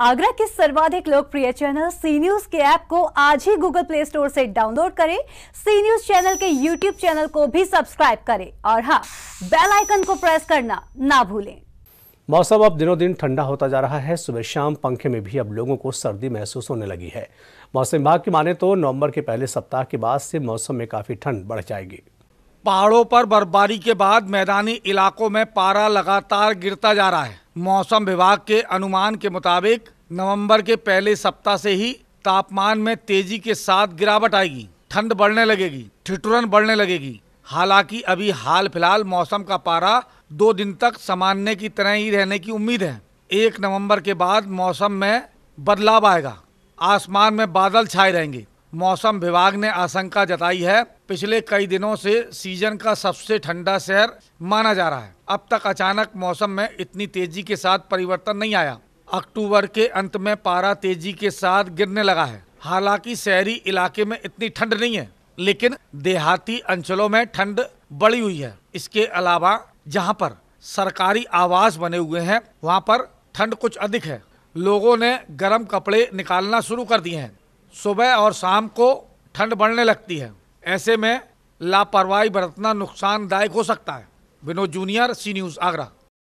आगरा के सर्वाधिक लोकप्रिय चैनल सी न्यूज के ऐप को आज ही गूगल प्ले स्टोर से डाउनलोड करें सी न्यूज चैनल के यूट्यूब चैनल को भी सब्सक्राइब करें और हाँ बेल आइकन को प्रेस करना ना भूलें मौसम अब दिनों दिन ठंडा होता जा रहा है सुबह शाम पंखे में भी अब लोगों को सर्दी महसूस होने लगी है मौसम विभाग की माने तो नवंबर के पहले सप्ताह के बाद से मौसम में काफ़ी ठंड बढ़ जाएगी पहाड़ों पर बर्फबारी के बाद मैदानी इलाकों में पारा लगातार गिरता जा रहा है मौसम विभाग के अनुमान के मुताबिक नवंबर के पहले सप्ताह से ही तापमान में तेजी के साथ गिरावट आएगी ठंड बढ़ने लगेगी ठिठुरन बढ़ने लगेगी हालांकि अभी हाल फिलहाल मौसम का पारा दो दिन तक सामान्य की तरह ही रहने की उम्मीद है एक नवंबर के बाद मौसम में बदलाव आएगा आसमान में बादल छाए रहेंगे मौसम विभाग ने आशंका जताई है पिछले कई दिनों से सीजन का सबसे ठंडा शहर माना जा रहा है अब तक अचानक मौसम में इतनी तेजी के साथ परिवर्तन नहीं आया अक्टूबर के अंत में पारा तेजी के साथ गिरने लगा है हालांकि शहरी इलाके में इतनी ठंड नहीं है लेकिन देहाती अंचलों में ठंड बढ़ी हुई है इसके अलावा जहाँ पर सरकारी आवास बने हुए हैं वहाँ पर ठंड कुछ अधिक है लोगों ने गर्म कपड़े निकालना शुरू कर दिए हैं सुबह और शाम को ठंड बढ़ने लगती है ऐसे में लापरवाही बरतना नुकसानदायक हो सकता है Vinod junior C News Agra